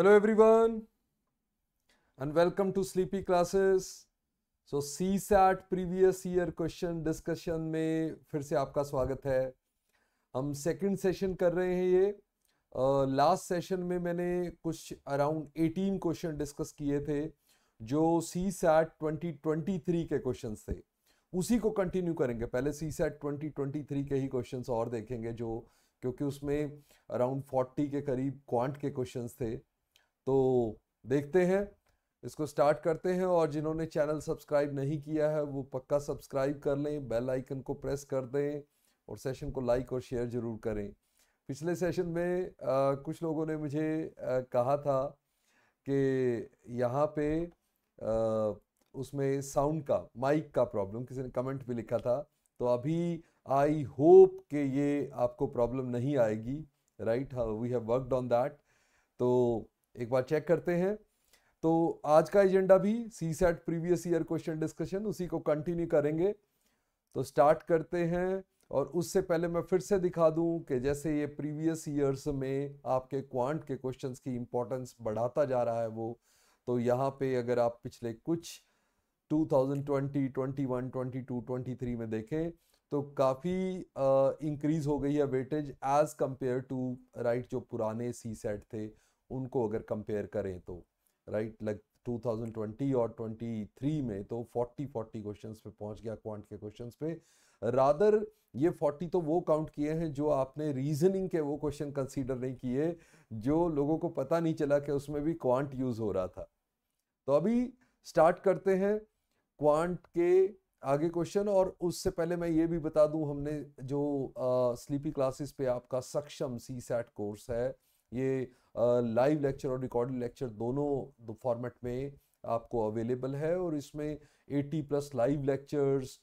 Hello everyone and welcome to sleepy classes so C SAT previous year question discussion में फिर से आपका स्वागत है हम सेकंड सेशन कर रहे हैं ये लास्ट uh, सेशन में मैंने कुछ अराउंड 18 क्वेश्चन डिस्कस किए थे जो सी सैट ट्वेंटी के क्वेश्चन थे उसी को कंटिन्यू करेंगे पहले सी सैट ट्वेंटी के ही क्वेश्चन और देखेंगे जो क्योंकि उसमें अराउंड 40 के करीब क्वांट के क्वेश्चन थे तो देखते हैं इसको स्टार्ट करते हैं और जिन्होंने चैनल सब्सक्राइब नहीं किया है वो पक्का सब्सक्राइब कर लें बेल आइकन को प्रेस कर दें और सेशन को लाइक और शेयर ज़रूर करें पिछले सेशन में आ, कुछ लोगों ने मुझे आ, कहा था कि यहाँ पे आ, उसमें साउंड का माइक का प्रॉब्लम किसी ने कमेंट भी लिखा था तो अभी आई होप कि ये आपको प्रॉब्लम नहीं आएगी right we have worked on that तो एक बार चेक करते हैं तो आज का एजेंडा भी C SAT previous year question discussion उसी को कंटिन्यू करेंगे तो स्टार्ट करते हैं और उससे पहले मैं फिर से दिखा दूं कि जैसे ये प्रीवियस ईयर्स में आपके क्वांट के क्वेश्चंस की इम्पोर्टेंस बढ़ाता जा रहा है वो तो यहाँ पे अगर आप पिछले कुछ 2020, 21, 22, 23 में देखें तो काफ़ी इंक्रीज हो गई है weightage as compare to right जो पुराने सी सेट थे उनको अगर कंपेयर करें तो राइट लाइक 2020 और 23 में तो 40 40 क्वेश्चंस पे पहुंच गया क्वांट के क्वेश्चंस पे रादर ये 40 तो वो काउंट किए हैं जो आपने रीजनिंग के वो क्वेश्चन कंसीडर नहीं किए जो लोगों को पता नहीं चला कि उसमें भी क्वांट यूज़ हो रहा था तो अभी स्टार्ट करते हैं क्वांट के आगे क्वेश्चन और उससे पहले मैं ये भी बता दूं हमने जो स्लीपी क्लासेस पे आपका सक्षम सी सैट कोर्स है ये लाइव लेक्चर और रिकॉर्डेड लेक्चर दोनों फॉर्मेट में आपको अवेलेबल है और इसमें 80 प्लस लाइव लेक्चर्स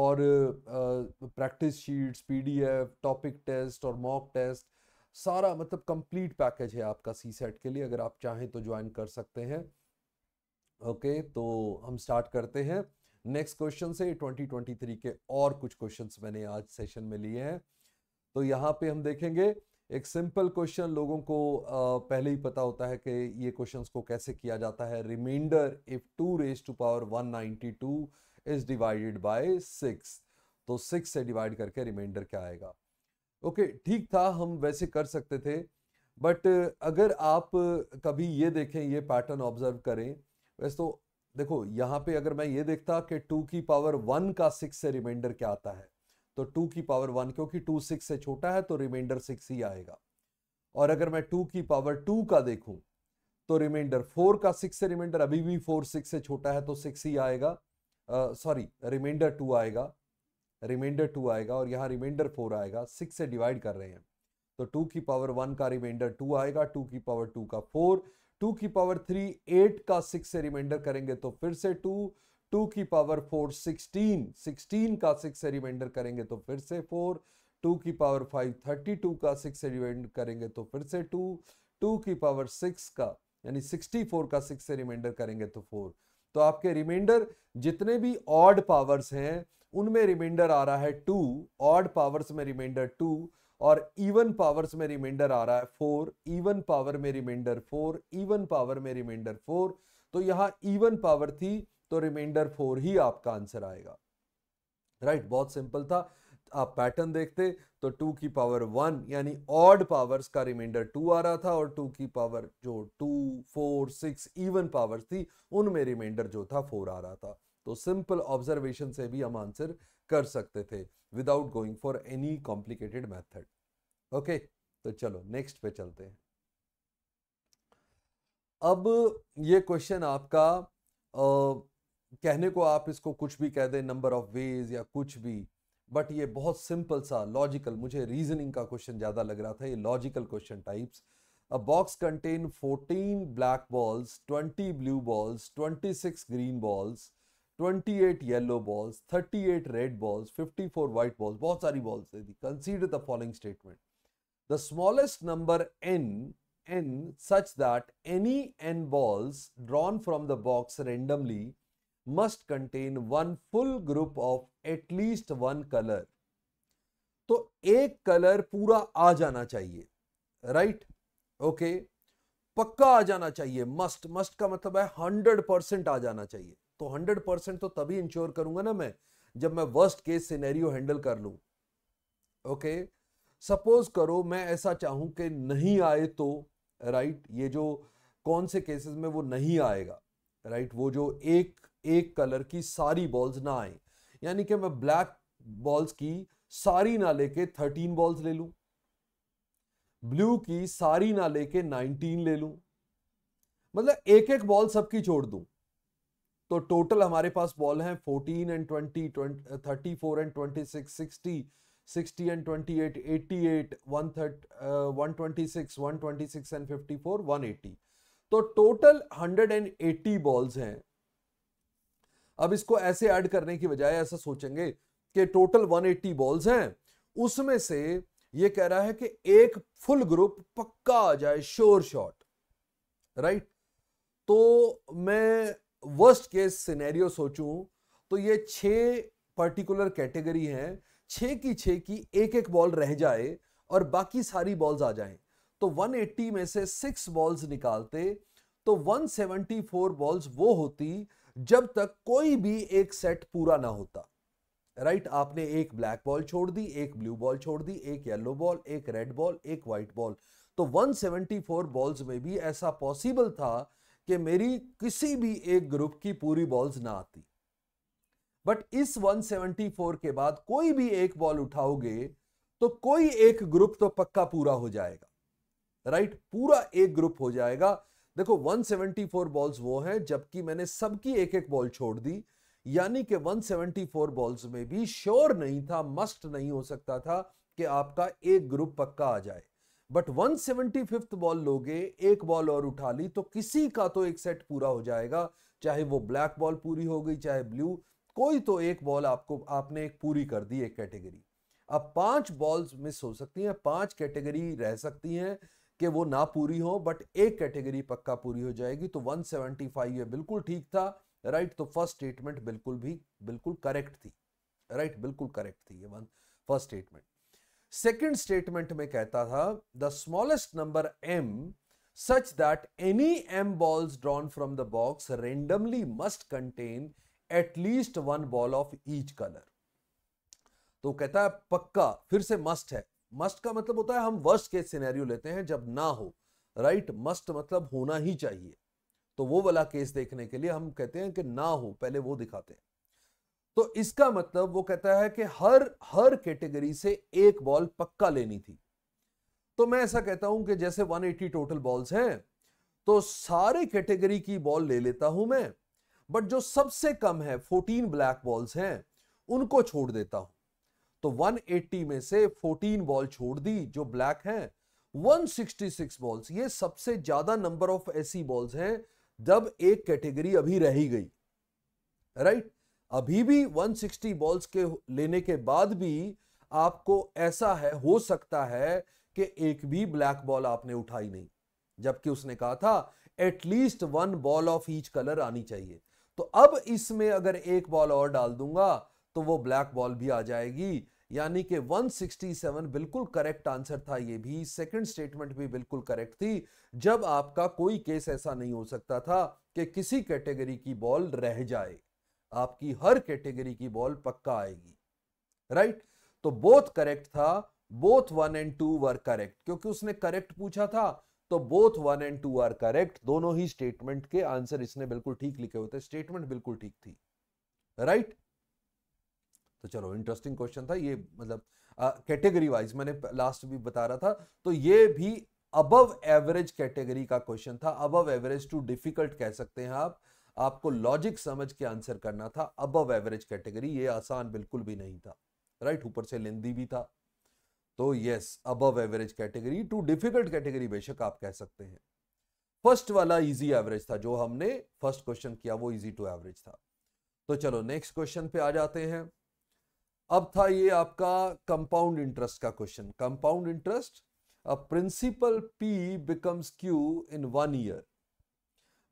और practice sheets PDF topic test और मॉक टेस्ट सारा मतलब कंप्लीट पैकेज है आपका सी सेट के लिए अगर आप चाहें तो ज्वाइन कर सकते हैं ओके okay, तो हम स्टार्ट करते हैं नेक्स्ट क्वेश्चन से 2023 के और कुछ क्वेश्चंस मैंने आज सेशन में लिए हैं तो यहाँ पे हम देखेंगे एक सिंपल क्वेश्चन लोगों को पहले ही पता होता है कि ये क्वेश्चंस को कैसे किया जाता है remainder if two raise to power 192 is divided by six तो सिक्स से डिवाइड करके रिमाइंडर क्या आएगा ओके okay, ठीक था हम वैसे कर सकते थे बट अगर आप कभी ये देखें ये पैटर्न ऑब्जर्व करें वैसे तो देखो यहाँ पे अगर मैं ये देखता कि टू की पावर वन का सिक्स से रिमाइंडर क्या आता है तो टू की पावर वन क्योंकि टू सिक्स से छोटा है तो रिमाइंडर सिक्स ही आएगा और अगर मैं टू की पावर टू का देखूं तो रिमाइंडर फोर का सिक्स से रिमाइंडर अभी भी फोर सिक्स से छोटा है तो सिक्स ही आएगा सॉरी रिमाइंडर टू आएगा रिमाइंडर टू आएगा और यहाँ रिमाइंडर फोर आएगा सिक्स से डिवाइड कर रहे हैं तो टू की पावर वन का रिमाइंडर टू आएगा टू की पावर टू का फोर टू की पावर थ्री एट का सिक्स से रिमाइंडर करेंगे तो फिर से टू टू की पावर फोर सिक्सटीन सिक्सटीन का सिक्स से रिमाइंडर करेंगे तो फिर से फोर टू की पावर फाइव थर्टी टू का सिक्स से रिमाइंडर करेंगे तो फिर से टू टू की पावर सिक्स का यानी सिक्सटी फोर का सिक्स से रिमाइंडर करेंगे तो फोर तो आपके रिमाइंडर जितने भी ऑड पावर्स हैं उनमें रिमाइंडर आ रहा है टू ऑड पावर्स में रिमाइंडर टू और इवन पावर्स में रिमाइंडर आ रहा है फोर इवन पावर में रिमाइंडर फोर इवन पावर में रिमाइंडर फोर तो यहाँ इवन पावर थी तो रिमाइंडर फोर ही आपका आंसर आएगा राइट right, बहुत सिंपल था आप पैटर्न देखते तो टू की पावर वन यानी ऑड पावर्स का रिमाइंडर टू आ रहा था और टू की पावर जो two four six even powers थी उनमें रिमाइंडर जो था फोर आ रहा था तो सिंपल ऑब्जर्वेशन से भी हम आंसर कर सकते थे without going for any complicated method okay तो चलो नेक्स्ट पे चलते हैं अब ये क्वेश्चन आपका आ, कहने को आप इसको कुछ भी कह दें नंबर ऑफ वेज या कुछ भी बट ये बहुत सिंपल सा लॉजिकल मुझे रीजनिंग का क्वेश्चन ज़्यादा लग रहा था ये logical question types a box contain 14 black balls 20 blue balls 26 green balls 28 yellow balls 38 red balls 54 white balls बहुत सारी बॉल्स दे दी consider the following statement the smallest number N N such that any N balls drawn from the box randomly must contain one full group of at least one colour तो एक colour पूरा आ जाना चाहिए right right? Okay okay. पक्का आ जाना चाहिए must must का मतलब है हंड्रेड परसेंट आ जाना चाहिए तो हंड्रेड परसेंट तो तभी इंश्योर करूंगा ना मैं जब मैं वर्स्ट केस सिनेरियो हैंडल कर लू ओके सपोज करो मैं ऐसा चाहूं कि नहीं आए तो राइट right, ये जो कौन से केसेस में वो नहीं आएगा राइट right, वो जो एक एक कलर की सारी बॉल्स ना आए यानी कि मैं ब्लैक बॉल्स की सारी ना लेके थर्टीन बॉल्स ले लूं ब्लू की सारी ना लेके नाइनटीन ले लूं मतलब एक एक बॉल सबकी छोड़ दूं तो टोटल हमारे पास बॉल हैं fourteen and twenty thirty four and twenty six sixty sixty and twenty eight eighty eight one thirty one twenty six one twenty six and fifty four one eighty तो total hundred and eighty balls हैं अब इसको ऐसे add करने की बजाय ऐसा सोचेंगे कि टोटल 180 बॉल्स हैं उसमें से ये कह रहा है कि एक फुल ग्रुप पक्का आ जाए श्योर शॉट राइट तो मैं वर्स्ट केस सिनेरियो सोचूं तो ये छह पर्टिकुलर कैटेगरी हैं छः की छः की एक एक बॉल रह जाए और बाकी सारी बॉल्स आ जाएं तो 180 में से सिक्स बॉल्स निकालते तो 174 बॉल्स वो होती जब तक कोई भी एक सेट पूरा ना होता राइट right? आपने एक ब्लैक बॉल छोड़ दी एक ब्लू बॉल छोड़ दी एक येलो बॉल एक रेड बॉल एक व्हाइट बॉल तो 174 बॉल्स में भी ऐसा पॉसिबल था कि मेरी किसी भी एक ग्रुप की पूरी बॉल्स ना आती बट इस 174 के बाद कोई भी एक बॉल उठाओगे तो कोई एक ग्रुप तो पक्का पूरा हो जाएगा राइट right? पूरा एक ग्रुप हो जाएगा देखो 174 बॉल्स वो हैं जबकि मैंने सबकी एक एक बॉल छोड़ दी यानी कि 174 बॉल्स में भी श्योर नहीं था मस्ट नहीं हो सकता था कि आपका एक ग्रुप पक्का आ जाए बट वन फिफ्थ बॉल लोगे एक बॉल और उठा ली तो किसी का तो एक सेट पूरा हो जाएगा चाहे वो ब्लैक बॉल पूरी हो गई चाहे ब्लू कोई तो एक बॉल आपको आपने एक पूरी कर दी एक कैटेगरी अब पांच बॉल्स मिस हो सकती हैं पांच कैटेगरी रह सकती हैं कि वो ना पूरी हो बट एक कैटेगरी पक्का पूरी हो जाएगी तो 175 ये बिल्कुल ठीक था राइट तो फर्स्ट स्टेटमेंट बिल्कुल भी बिल्कुल करेक्ट थी राइट बिल्कुल करेक्ट थी ये फर्स्ट स्टेटमेंट सेकंड स्टेटमेंट में कहता था the smallest number M such that any M balls drawn from the box randomly must contain at least one ball of each colour तो कहता है पक्का फिर से मस्ट है मस्ट का मतलब होता है हम वर्स्ट केस सिनेरियो लेते हैं जब ना हो राइट right? मस्ट मतलब होना ही चाहिए तो वो वाला केस देखने के लिए हम कहते हैं कि ना हो पहले वो दिखाते हैं तो इसका मतलब वो कहता है कि हर हर कैटेगरी से एक बॉल पक्का लेनी थी तो मैं ऐसा कहता हूं कि जैसे 180 टोटल बॉल्स हैं तो सारे कैटेगरी की बॉल ले लेता हूं मैं बट जो सबसे कम है 14 ब्लैक बॉल्स हैं उनको छोड़ देता हूं तो 180 में से 14 बॉल छोड़ दी जो ब्लैक हैं 166 बॉल्स ये सबसे ज्यादा नंबर ऑफ ऐसी बॉल्स हैं जब एक कैटेगरी अभी रह गई राइट अभी भी 160 बॉल्स के लेने के बाद भी आपको ऐसा है हो सकता है कि एक भी ब्लैक बॉल आपने उठाई नहीं जबकि उसने कहा था at least one ball of each colour आनी चाहिए तो अब इसमें अगर एक बॉल और डाल दूंगा तो वो ब्लैक बॉल भी आ जाएगी यानी कि 167 बिल्कुल करेक्ट आंसर था ये भी सेकंड स्टेटमेंट भी बिल्कुल करेक्ट थी जब आपका कोई केस ऐसा नहीं हो सकता था कि किसी कैटेगरी की बॉल रह जाए आपकी हर कैटेगरी की बॉल पक्का आएगी राइट right? तो बोथ करेक्ट था both one and two were correct क्योंकि उसने करेक्ट पूछा था तो both one and two are correct दोनों ही स्टेटमेंट के आंसर इसने बिल्कुल ठीक लिखे होते स्टेटमेंट बिल्कुल ठीक थी राइट right? तो चलो इंटरेस्टिंग क्वेश्चन था ये मतलब कैटेगरी वाइज मैंने लास्ट भी बता रहा था तो ये भी अबव एवरेज कैटेगरी का क्वेश्चन था अबव एवरेज टू डिफिकल्ट कह सकते हैं आप आपको लॉजिक समझ के आंसर करना था अबव एवरेज कैटेगरी ये आसान बिल्कुल भी नहीं था राइट right? ऊपर से लेंदी भी था तो yes above average category to difficult category बेशक आप कह सकते हैं फर्स्ट वाला इजी एवरेज था जो हमने फर्स्ट क्वेश्चन किया वो इजी टू एवरेज था तो चलो नेक्स्ट क्वेश्चन पे आ जाते हैं अब था ये आपका कंपाउंड इंटरेस्ट का question compound interest principal P becomes Q in one year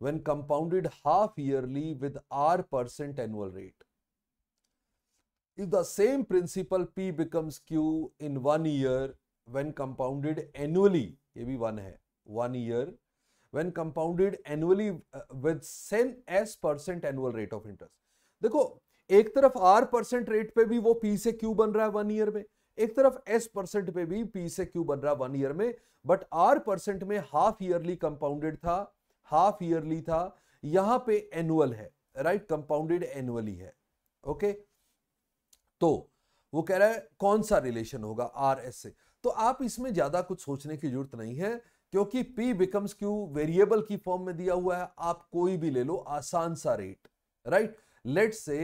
when compounded half yearly with R percent annual rate if the same principal P becomes Q in one year when compounded annually ये भी one है one year when compounded annually with सेन S percent annual rate of interest देखो एक तरफ are percent rate पे भी वो पी से क्यू बन रहा है वन ईयर में एक तरफ एस परसेंट पे भी पी से क्यू बन रहा है वन ईयर में बट आर परसेंट में हाफ ईयरली कंपाउंडेड था हाफ ईयरली था यहां पे एनुअल है राइट कंपाउंडेड एनुअली है ओके तो वो कह रहा है कौन सा रिलेशन होगा आर एस से तो आप इसमें ज्यादा कुछ सोचने की जरूरत नहीं है क्योंकि पी बिकम्स क्यू वेरिएबल की फॉर्म में दिया हुआ है आप कोई भी ले लो आसान सा रेट राइट लेट से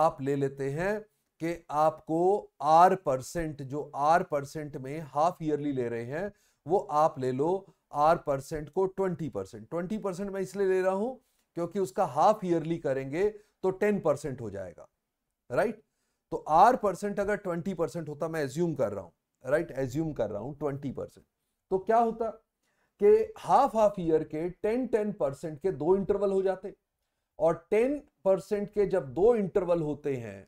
आप ले लेते हैं कि आपको आर परसेंट जो आर परसेंट में हाफ ईयरली ले रहे हैं वो आप ले लो आर परसेंट को ट्वेंटी परसेंट ट्वेंटी परसेंट मैं इसलिए ले रहा हूं क्योंकि उसका हाफ ईयरली करेंगे तो टेन परसेंट हो जाएगा राइट तो आर परसेंट अगर ट्वेंटी परसेंट होता मैं एज्यूम कर रहा हूं राइट एज्यूम कर रहा हूं ट्वेंटी परसेंट तो क्या होता कि हाफ हाफ ईयर के टेन टेन परसेंट के दो इंटरवल हो जाते और 10 परसेंट के जब दो इंटरवल होते हैं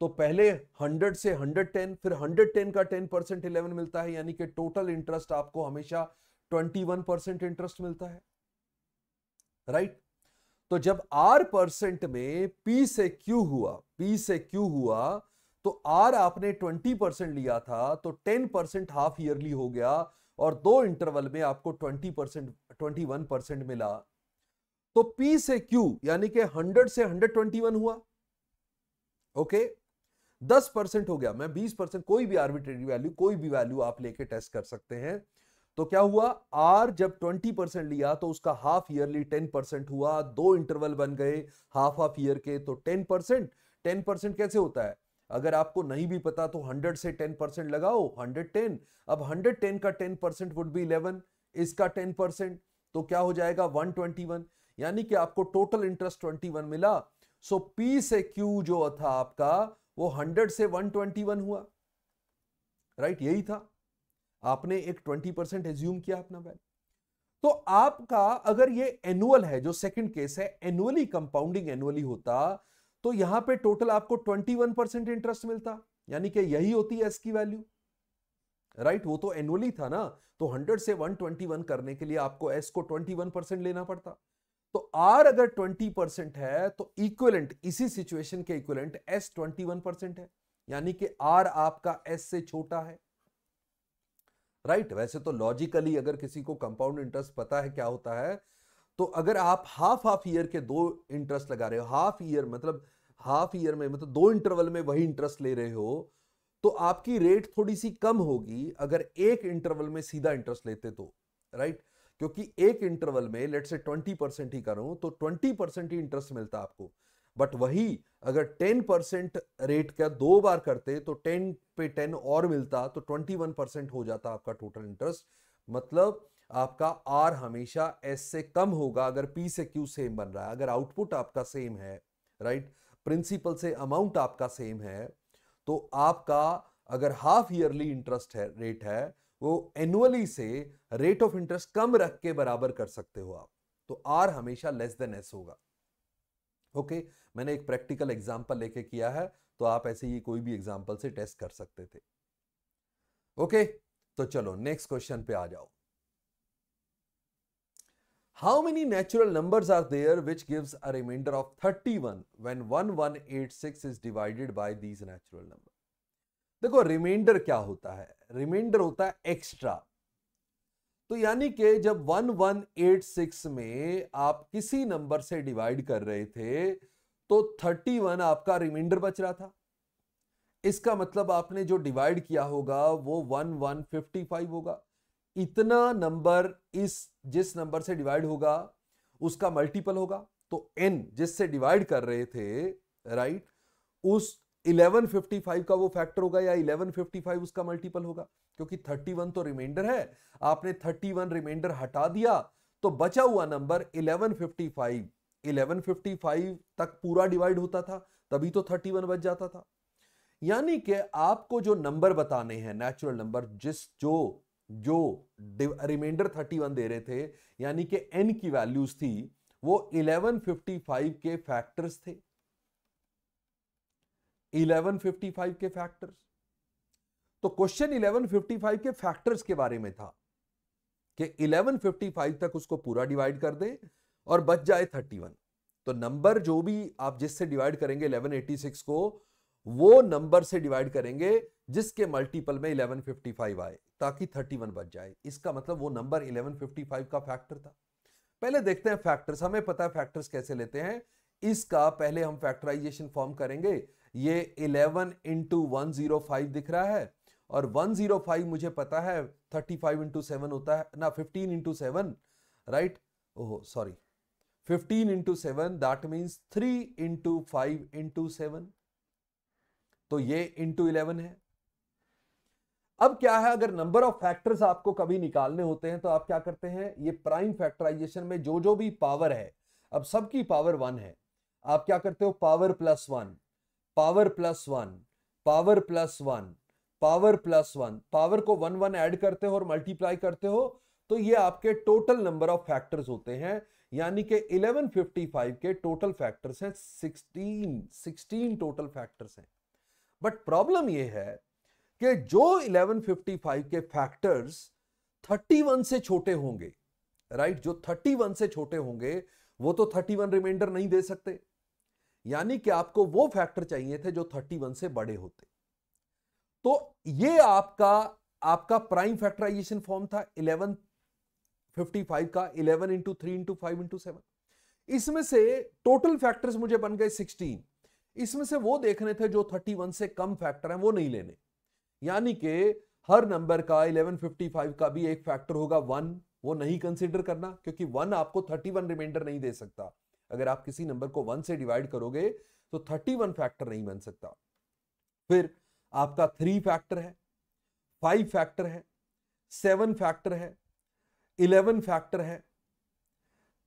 तो पहले 100 से 110 फिर 110 का 10 परसेंट इलेवन मिलता है यानी कि टोटल इंटरेस्ट आपको हमेशा 21 परसेंट इंटरेस्ट मिलता है राइट right? तो जब आर परसेंट में पी से क्यू हुआ पी से क्यू हुआ तो आर आपने 20 परसेंट लिया था तो 10 परसेंट हाफ ईयरली हो गया और दो इंटरवल में आपको 20 परसेंट ट्वेंटी परसेंट मिला तो P से Q यानी कि 100 से 121 हुआ ओके दस परसेंट हो गया मैं बीस परसेंट कोई भी आर्बिट्रेरी वैल्यू कोई भी वैल्यू आप लेके टेस्ट कर सकते हैं तो क्या हुआ R जब 20 परसेंट लिया तो उसका हाफ ईयरली टेन परसेंट हुआ दो इंटरवल बन गए हाफ हाफ ईयर के तो टेन परसेंट टेन परसेंट कैसे होता है अगर आपको नहीं भी पता तो हंड्रेड से टेन परसेंट लगाओ हंड्रेड टेन अब हंड्रेड टेन का ten percent would be eleven इसका टेन परसेंट तो क्या हो जाएगा वन ट्वेंटी वन यानी कि आपको टोटल इंटरेस्ट ट्वेंटी वन मिला सो पी से क्यू जो था आपका वो हंड्रेड से वन ट्वेंटी वन हुआ राइट यही था आपने एक ट्वेंटी परसेंट एज्यूम किया अपना वैल्यू तो आपका अगर ये एनुअल है जो सेकंड केस है एनुअली कंपाउंडिंग एनुअली होता तो यहां पे टोटल आपको 21 परसेंट इंटरेस्ट मिलता यानी कि यही होती है इसकी वैल्यू राइट वो तो एनुअली था ना तो 100 से 121 करने के लिए आपको एस को 21 परसेंट लेना पड़ता तो आर अगर ट्वेंटी परसेंट है तो इक्वलेंट इसी सिचुएशन के equivalent S twenty one percent है यानी कि आर आपका एस से छोटा है राइट right? वैसे तो लॉजिकली अगर किसी को कंपाउंड इंटरेस्ट पता है क्या होता है तो अगर आप हाफ हाफ ईयर के दो इंटरेस्ट लगा रहे हो हाफ ईयर मतलब हाफ ईयर में मतलब दो इंटरवल में वही इंटरेस्ट ले रहे हो तो आपकी रेट थोड़ी सी कम होगी अगर एक इंटरवल में सीधा इंटरेस्ट लेते तो राइट क्योंकि एक इंटरवल में लेट से ट्वेंटी परसेंट ही करूं तो ट्वेंटी परसेंट ही इंटरेस्ट मिलता आपको बट वही अगर टेन परसेंट रेट का दो बार करते तो टेन पे टेन और मिलता तो वन परसेंट हो जाता आपका टोटल इंटरेस्ट मतलब आपका आर हमेशा एस से कम होगा अगर पी से क्यू सेम बन रहा है अगर आउटपुट आपका सेम है राइट प्रिंसिपल से अमाउंट आपका सेम है तो आपका अगर हाफ ईयरली इंटरेस्ट है रेट है वो एनुअली से रेट ऑफ इंटरेस्ट कम रख के बराबर कर सकते हो आप तो आर हमेशा लेस देन एस होगा ओके मैंने एक प्रैक्टिकल एग्जाम्पल लेके किया है तो आप ऐसे ही कोई भी एग्जाम्पल से टेस्ट कर सकते थे ओके तो चलो नेक्स्ट क्वेश्चन पे आ जाओ How many natural numbers are there which gives a remainder of 31 when 1186 is divided by these natural numbers? देखो रिमाइंडर क्या होता है रिमाइंडर होता है एक्स्ट्रा तो यानी कि जब 1186 में आप किसी नंबर से डिवाइड कर रहे थे तो 31 आपका रिमाइंडर बच रहा था इसका मतलब आपने जो डिवाइड किया होगा वो 1155 होगा इतना नंबर इस जिस नंबर से डिवाइड होगा उसका मल्टीपल होगा तो एन जिससे डिवाइड कर रहे थे राइट उस 1155 का वो फैक्टर होगा या 1155 उसका मल्टीपल होगा क्योंकि 31 तो रिमाइंडर है आपने 31 रिमाइंडर हटा दिया तो बचा हुआ नंबर 1155 1155 तक पूरा डिवाइड होता था तभी तो 31 बच जाता था यानी कि आपको जो नंबर बताने हैं नेचुरल नंबर जिस जो जो रिमाइंडर 31 दे रहे थे यानी कि एन की वैल्यूज थी वो 1155 के फैक्टर्स थे 1155 के फैक्टर्स तो क्वेश्चन 1155 के फैक्टर्स के बारे में था कि 1155 तक उसको पूरा डिवाइड कर दे और बच जाए 31 तो नंबर जो भी आप जिससे डिवाइड करेंगे 1186 को वो नंबर से डिवाइड करेंगे जिसके मल्टीपल में 1155 आए ताकि 31 बच जाए इसका मतलब वो नंबर 1155 का फैक्टर था पहले देखते हैं फैक्टर्स हमें पता है फैक्टर्स कैसे लेते हैं इसका पहले हम फैक्टराइजेशन फॉर्म करेंगे ये 11 इंटू वन दिख रहा है और 105 मुझे पता है 35 इंटू सेवन होता है ना 15 इंटू सेवन राइट ओहो sorry 15 into seven that means 3 into five into seven तो ये इंटू इलेवन है अब क्या है अगर नंबर ऑफ फैक्टर्स आपको कभी निकालने होते हैं तो आप क्या करते हैं ये प्राइम फैक्टराइजेशन में जो जो भी पावर है अब सबकी पावर वन है आप क्या करते हो power plus one power plus one power plus one power plus one power को वन वन ऐड करते हो और मल्टीप्लाई करते हो तो ये आपके टोटल नंबर ऑफ फैक्टर्स होते हैं यानी कि 1155 के टोटल फैक्टर्स हैं 16 16 टोटल फैक्टर्स हैं बट प्रॉब्लम ये है कि जो 1155 के फैक्टर्स 31 से छोटे होंगे राइट right? जो 31 से छोटे होंगे वो तो 31 रिमाइंडर नहीं दे सकते यानी कि आपको वो फैक्टर चाहिए थे जो 31 से बड़े होते तो ये आपका आपका प्राइम फैक्टराइजेशन फॉर्म था 1155 का 11 into three into five into seven इसमें से टोटल फैक्टर्स मुझे बन गए 16 इसमें से वो देखने थे जो 31 से कम फैक्टर हैं वो नहीं लेने यानी कि हर नंबर का 1155 का भी एक फैक्टर होगा वन वो नहीं कंसिडर करना क्योंकि वन आपको 31 रिमाइंडर नहीं दे सकता अगर आप किसी नंबर को वन से डिवाइड करोगे तो थर्टी वन फैक्टर नहीं बन सकता फिर आपका थ्री फैक्टर है फाइव फैक्टर है सेवन फैक्टर है इलेवन फैक्टर है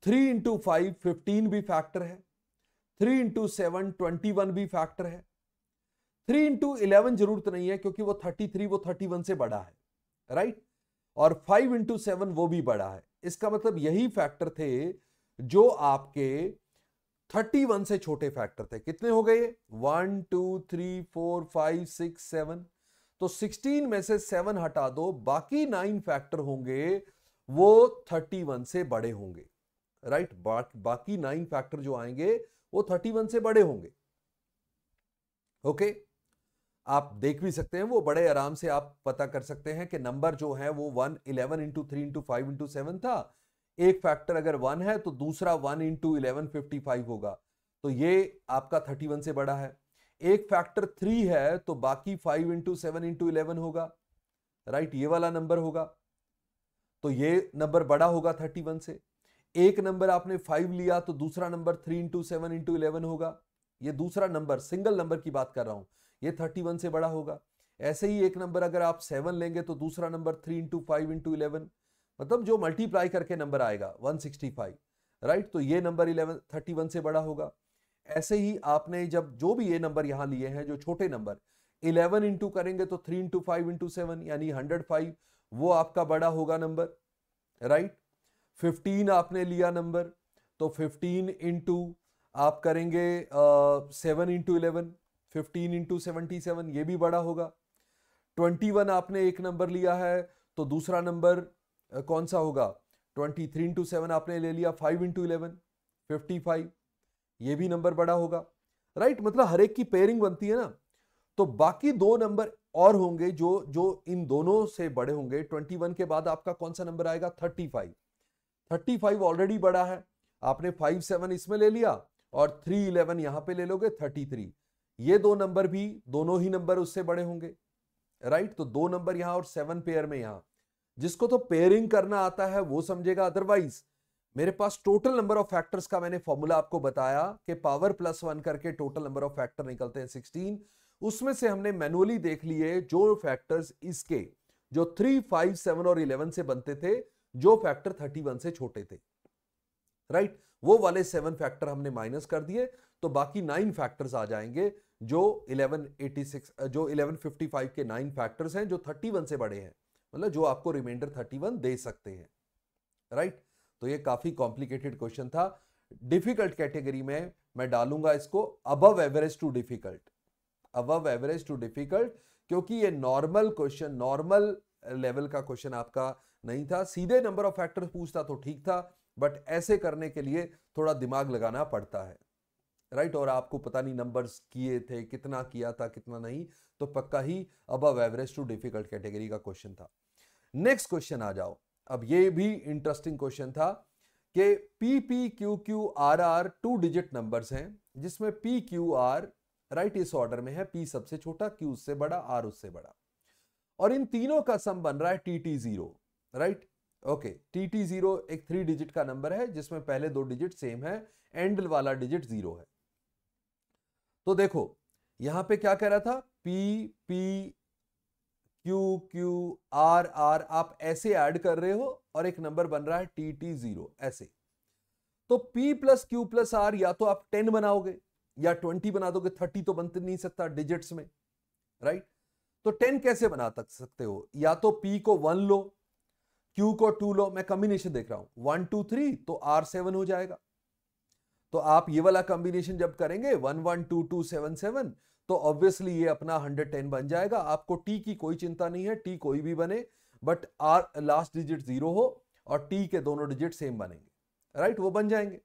थ्री इंटू फाइव फिफ्टीन भी फैक्टर है three into seven twenty one भी फैक्टर है थ्री इंटू इलेवन जरूरत नहीं है क्योंकि वो थर्टी थ्री वो थर्टी वन से बड़ा है राइट और फाइव इंटू सेवन वो भी बड़ा है इसका मतलब यही फैक्टर थे जो आपके 31 से छोटे फैक्टर थे कितने हो गए one two three four five six seven तो 16 में से सेवन हटा दो बाकी नाइन फैक्टर होंगे वो 31 से बड़े होंगे राइट बा, बाकी नाइन फैक्टर जो आएंगे वो 31 से बड़े होंगे ओके okay? आप देख भी सकते हैं वो बड़े आराम से आप पता कर सकते हैं कि नंबर जो है वो one eleven into three into five into seven था एक फैक्टर अगर वन है तो दूसरा one into eleven fifty five होगा तो ये आपका थर्टी वन से बड़ा है एक फैक्टर थ्री है तो बाकी five into seven into eleven होगा राइट ये वाला नंबर होगा तो ये नंबर बड़ा होगा थर्टी वन से एक नंबर आपने फाइव लिया तो दूसरा number three into seven into eleven होगा ये दूसरा नंबर सिंगल नंबर की बात कर रहा हूं ये थर्टी वन से बड़ा होगा ऐसे ही एक नंबर अगर आप सेवन लेंगे तो दूसरा number three into five into eleven मतलब जो मल्टीप्लाई करके नंबर आएगा 165 राइट तो ये नंबर 11 31 से बड़ा होगा ऐसे ही आपने जब जो भी ये नंबर यहाँ लिए हैं जो छोटे नंबर 11 इंटू करेंगे तो 3 इंटू फाइव इंटू सेवन यानी 105 वो आपका बड़ा होगा नंबर राइट 15 आपने लिया नंबर तो 15 इंटू आप करेंगे seven into eleven fifteen into seventy seven ये भी बड़ा होगा ट्वेंटी वन आपने एक नंबर लिया है तो दूसरा नंबर कौन सा होगा ट्वेंटी थ्री इंटू सेवन आपने ले लिया five into eleven fifty five ये भी नंबर बड़ा होगा राइट मतलब हर एक की पेयरिंग बनती है ना तो बाकी दो नंबर और होंगे जो जो इन दोनों से बड़े होंगे ट्वेंटी वन के बाद आपका कौन सा नंबर आएगा thirty five thirty five already बड़ा है आपने फाइव सेवन इसमें ले लिया और थ्री इलेवन यहां पे ले लोगे थर्टी थ्री ये दो नंबर भी दोनों ही नंबर उससे बड़े होंगे राइट तो दो नंबर यहां और सेवन पेयर में यहां जिसको तो पेयरिंग करना आता है वो समझेगा अदरवाइज मेरे पास टोटल नंबर ऑफ फैक्टर्स का मैंने फॉर्मूला आपको बताया कि पावर प्लस वन करके टोटल नंबर ऑफ फैक्टर निकलते हैं सिक्सटीन उसमें से हमने मैनुअली देख लिए जो फैक्टर्स इसके जो थ्री फाइव सेवन और इलेवन से बनते थे जो फैक्टर थर्टी वन से छोटे थे राइट right? वो वाले सेवन फैक्टर हमने माइनस कर दिए तो बाकी नाइन फैक्टर्स आ जाएंगे जो 1186 जो 1155 के नाइन फैक्टर्स हैं जो 31 से बड़े हैं मतलब जो आपको रिमाइंडर थर्टी वन दे सकते हैं राइट right? तो ये काफी कॉम्प्लिकेटेड क्वेश्चन था डिफिकल्ट कैटेगरी में मैं डालूंगा इसको above average to difficult above average to difficult क्योंकि ये नॉर्मल क्वेश्चन नॉर्मल लेवल का क्वेश्चन आपका नहीं था सीधे नंबर ऑफ फैक्टर्स पूछता तो ठीक था बट ऐसे करने के लिए थोड़ा दिमाग लगाना पड़ता है राइट और आपको पता नहीं नंबर्स किए थे कितना किया था कितना नहीं तो पक्का ही above average to difficult category का क्वेश्चन था नेक्स्ट क्वेश्चन आ जाओ अब ये भी इंटरेस्टिंग क्वेश्चन था कि P P Q Q R R two digit numbers हैं जिसमें पी क्यू आर राइट इस ऑर्डर में है पी सबसे छोटा क्यू उससे बड़ा आर उससे बड़ा और इन तीनों का सम बन रहा है T T zero right okay T T zero एक थ्री डिजिट का नंबर है जिसमें पहले दो डिजिट सेम है एंड वाला डिजिट जीरो है तो देखो यहां पे क्या कह रहा था P P Q Q R R आप ऐसे ऐड कर रहे हो और एक नंबर बन रहा है टी टी जीरो ऐसे तो P plus Q plus R या तो आप टेन बनाओगे या ट्वेंटी बना दोगे थर्टी तो बन तो नहीं सकता डिजिट्स में राइट तो टेन कैसे बना तक सकते हो या तो P को वन लो Q को टू लो मैं कॉम्बिनेशन देख रहा हूं वन टू थ्री तो आर सेवन हो जाएगा तो आप ये वाला कॉम्बिनेशन जब करेंगे one one two two seven seven तो ऑब्वियसली ये अपना हंड्रेड टेन बन जाएगा आपको टी की कोई चिंता नहीं है टी कोई भी बने but R last digit zero हो और टी के दोनों डिजिट सेम बनेंगे राइट वो बन जाएंगे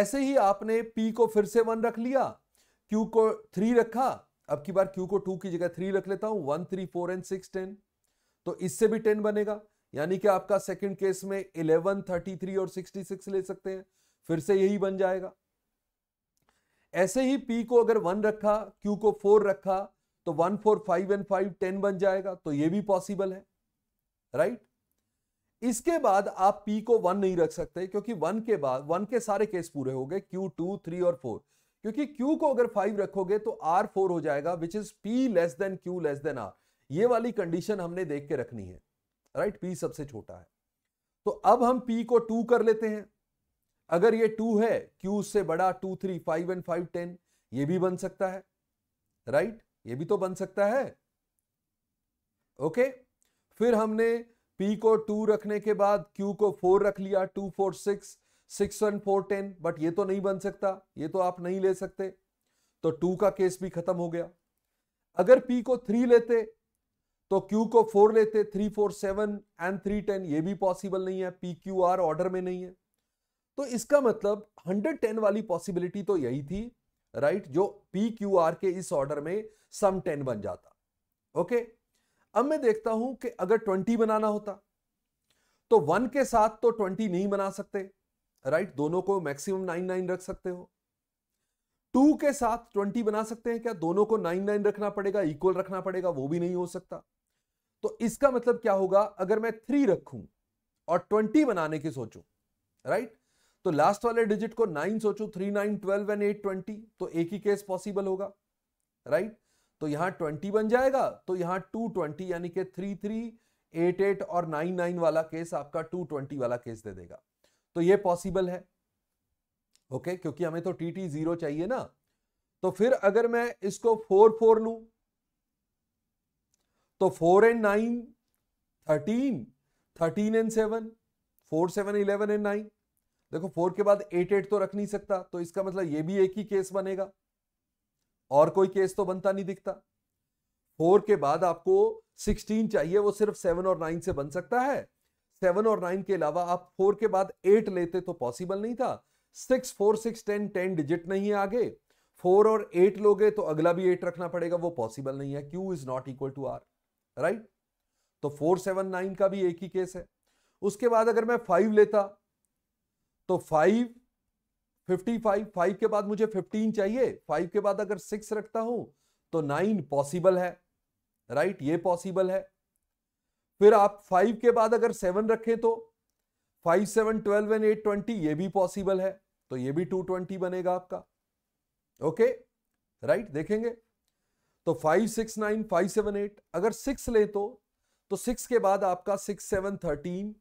ऐसे ही आपने पी को फिर से वन रख लिया क्यू को थ्री रखा अब की बार क्यू को टू की जगह थ्री रख लेता हूं one three four and six ten तो इससे भी टेन बनेगा यानी कि आपका सेकंड केस में इलेवन थर्टी थ्री और सिक्सटी सिक्स ले सकते हैं फिर से यही बन जाएगा ऐसे ही पी को अगर वन रखा क्यू को फोर रखा तो one four five and five ten बन जाएगा तो ये भी पॉसिबल है राइट इसके बाद आप पी को वन नहीं रख सकते क्योंकि वन के बाद वन के सारे केस पूरे हो गए क्यू टू थ्री और फोर क्योंकि क्यू को अगर फाइव रखोगे तो आर फोर हो जाएगा which is P less than Q less than R ये वाली कंडीशन हमने देख के रखनी है राइट right? पी सबसे छोटा है तो अब हम पी को टू कर लेते हैं अगर ये टू है क्यू उससे बड़ा two three five and five ten ये भी बन सकता है राइट right? ये भी तो बन सकता है ओके okay? फिर हमने पी को टू रखने के बाद क्यू को फोर रख लिया two four six six one four ten but ये तो नहीं बन सकता ये तो आप नहीं ले सकते तो टू का केस भी खत्म हो गया अगर पी को थ्री लेते तो क्यू को फोर लेते three four seven and three ten ये भी पॉसिबल नहीं है पी क्यू आर ऑर्डर में नहीं है तो इसका मतलब 110 वाली पॉसिबिलिटी तो यही थी राइट जो पी क्यू आर के इस ऑर्डर में सम 10 बन जाता ओके अब मैं देखता हूं कि अगर 20 बनाना होता तो 1 के साथ तो 20 नहीं बना सकते राइट दोनों को मैक्सिमम 99 रख सकते हो 2 के साथ 20 बना सकते हैं क्या दोनों को 99 रखना पड़ेगा इक्वल रखना पड़ेगा वो भी नहीं हो सकता तो इसका मतलब क्या होगा अगर मैं थ्री रखूं और ट्वेंटी बनाने की सोचूं राइट तो लास्ट वाले डिजिट को नाइन सोचो three nine twelve and eight twenty तो एक ही केस पॉसिबल होगा राइट तो यहां ट्वेंटी बन जाएगा तो यहां टू ट्वेंटी यानी कि थ्री थ्री एट एट और नाइन नाइन वाला केस आपका टू ट्वेंटी वाला केस दे देगा तो ये पॉसिबल है ओके okay? क्योंकि हमें तो टी टी जीरो चाहिए ना तो फिर अगर मैं इसको फोर फोर लू तो four and nine thirteen thirteen and seven four seven eleven and nine देखो फोर के बाद एट एट तो रख नहीं सकता तो इसका मतलब ये भी एक ही केस बनेगा और कोई केस तो बनता नहीं दिखता फोर के बाद आपको सिक्सटीन चाहिए वो सिर्फ सेवन और नाइन से बन सकता है सेवन और नाइन के अलावा आप फोर के बाद एट लेते तो पॉसिबल नहीं था six four six ten ten digit नहीं है आगे फोर और एट लोगे तो अगला भी एट रखना पड़ेगा वो पॉसिबल नहीं है Q is not equal to R right तो फोर सेवन नाइन का भी एक ही केस है उसके बाद अगर मैं फाइव लेता तो फाइव फिफ्टी फाइव फाइव के बाद मुझे फिफ्टीन चाहिए फाइव के बाद अगर सिक्स रखता हूं तो नाइन पॉसिबल है राइट right? ये पॉसिबल है फिर आप फाइव के बाद अगर सेवन रखें तो five seven twelve and eight twenty ये भी पॉसिबल है तो ये भी टू ट्वेंटी बनेगा आपका ओके okay? Right right? देखेंगे तो five six nine five seven eight अगर सिक्स ले तो तो सिक्स के बाद आपका six seven thirteen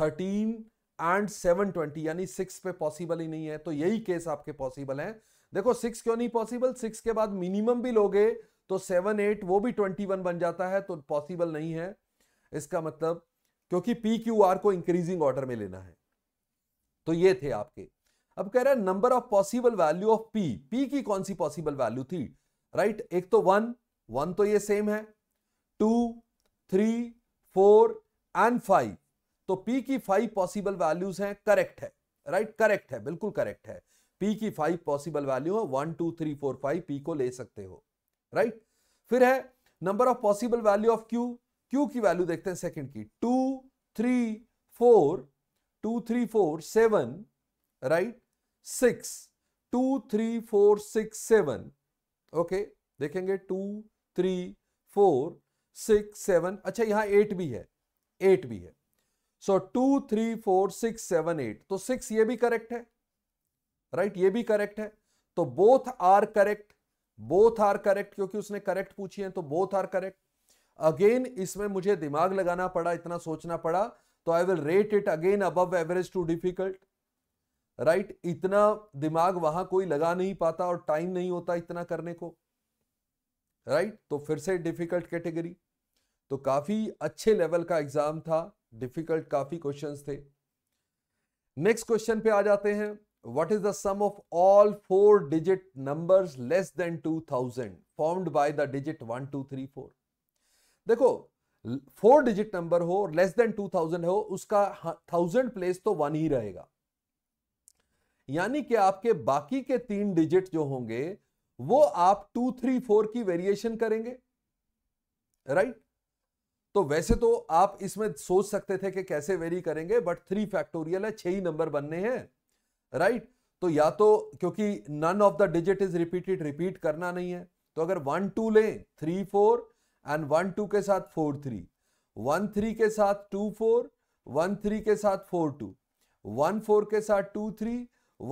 thirteen and 720 यानी सिक्स पे पॉसिबल ही नहीं है तो यही केस आपके पॉसिबल हैं देखो सिक्स क्यों नहीं पॉसिबल सिक्स के बाद मिनिमम भी लोगे तो सेवन एट वो भी ट्वेंटी वन बन जाता है तो पॉसिबल नहीं है इसका मतलब क्योंकि पी क्यू आर को इंक्रीजिंग ऑर्डर में लेना है तो ये थे आपके अब कह रहे हैं number of possible value of P P की कौन सी पॉसिबल वैल्यू थी राइट right? एक तो वन वन तो ये सेम है two three four and five तो P की फाइव पॉसिबल वैल्यूज हैं करेक्ट है राइट right? करेक्ट है बिल्कुल करेक्ट है P की फाइव पॉसिबल वैल्यू है one two three four five P को ले सकते हो राइट right? फिर है number of possible value of Q Q की वैल्यू देखते हैं सेकंड की two three four two three four seven right six two three four six seven okay देखेंगे two three four six seven अच्छा यहां eight भी है एट भी है so two three four six seven eight तो सिक्स ये भी करेक्ट है राइट right? ये भी करेक्ट है तो both are correct both are correct क्योंकि उसने करेक्ट पूछी है तो बोथ आर करेक्ट अगेन इसमें मुझे दिमाग लगाना पड़ा इतना सोचना पड़ा तो I will rate it again above average to difficult right इतना दिमाग वहां कोई लगा नहीं पाता और टाइम नहीं होता इतना करने को राइट right? तो फिर से डिफिकल्ट कैटेगरी तो काफी अच्छे लेवल का एग्जाम था डिफिकल्ट काफी क्वेश्चंस थे नेक्स्ट क्वेश्चन पे आ जाते हैं what is the sum of all four digit numbers less than 2000 formed by the digit one two three four देखो फोर डिजिट नंबर हो और लेस देन 2000 हो उसका थाउजेंड प्लेस तो वन ही रहेगा यानी कि आपके बाकी के तीन डिजिट जो होंगे वो आप टू थ्री फोर की वेरिएशन करेंगे राइट तो वैसे तो आप इसमें सोच सकते थे कि कैसे वेरी करेंगे बट थ्री फैक्टोरियल है छह ही नंबर बनने हैं राइट तो या तो क्योंकि none of the digit is repeated repeat करना नहीं है तो अगर वन टू लें three four and one two के साथ फोर थ्री वन थ्री के साथ टू फोर वन थ्री के साथ फोर टू वन फोर के साथ टू थ्री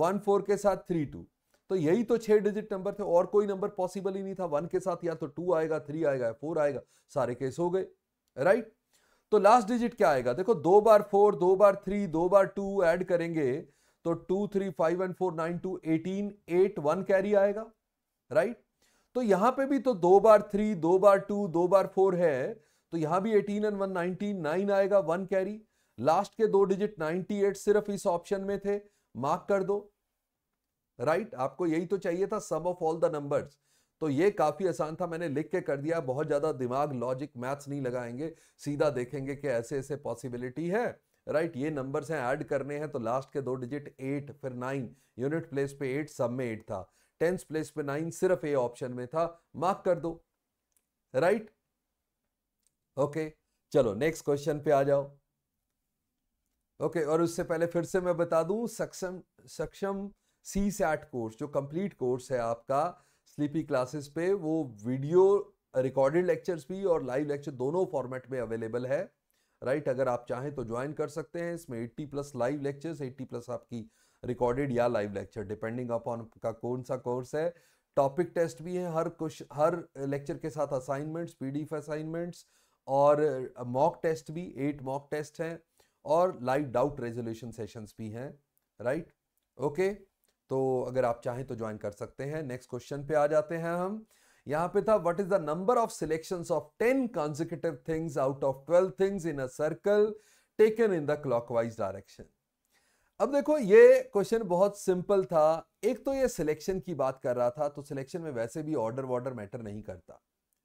वन फोर के साथ थ्री टू तो यही तो छह डिजिट नंबर थे और कोई नंबर पॉसिबल ही नहीं था वन के साथ या तो टू आएगा थ्री आएगा फोर आएगा सारे केस हो गए राइट तो लास्ट डिजिट क्या आएगा देखो दो बार फोर दो बार थ्री दो बार टू ऐड करेंगे तो two three five and four nine two eighteen eight one carry आएगा राइट तो यहां पे भी तो दो बार थ्री दो बार टू दो बार फोर है तो यहां भी eighteen and one nineteen nine आएगा वन कैरी लास्ट के दो डिजिट नाइनटी एट सिर्फ इस ऑप्शन में थे मार्क कर दो राइट right? आपको यही तो चाहिए था sum of all the numbers तो ये काफ़ी आसान था मैंने लिख के कर दिया बहुत ज़्यादा दिमाग लॉजिक मैथ्स नहीं लगाएंगे सीधा देखेंगे कि ऐसे ऐसे पॉसिबिलिटी है राइट ये नंबर्स हैं ऐड करने हैं तो लास्ट के दो डिजिट एट फिर नाइन यूनिट प्लेस पे एट सब में एट था टेंथ प्लेस पे नाइन सिर्फ ए ऑप्शन में था मार्क कर दो राइट ओके चलो नेक्स्ट क्वेश्चन पे आ जाओ ओके और उससे पहले फिर से मैं बता दूं Saksham Saksham CSAT course जो कंप्लीट कोर्स है आपका स्लीपी क्लासेस पे वो वीडियो रिकॉर्डेड लेक्चर्स भी और लाइव लेक्चर दोनों फॉर्मेट में अवेलेबल है राइट अगर आप चाहें तो ज्वाइन कर सकते हैं इसमें 80 प्लस लाइव लेक्चर्स 80 प्लस आपकी रिकॉर्डेड या लाइव लेक्चर डिपेंडिंग अपॉन का कौन सा कोर्स है टॉपिक टेस्ट भी है हर कुछ हर लेक्चर के साथ असाइनमेंट्स पी असाइनमेंट्स और मॉक टेस्ट भी एट मॉक टेस्ट हैं और लाइव डाउट रेजोल्यूशन सेशंस भी हैं राइट ओके तो अगर आप चाहें तो ज्वाइन कर सकते हैं नेक्स्ट क्वेश्चन पे आ जाते हैं हम यहां पे था what is the number of selection of ten consecutive things out of twelve things in a circle taken in the clockwise direction अब देखो ये क्वेश्चन बहुत सिंपल था एक तो ये सिलेक्शन की बात कर रहा था तो सिलेक्शन में वैसे भी ऑर्डर वॉर्डर मैटर नहीं करता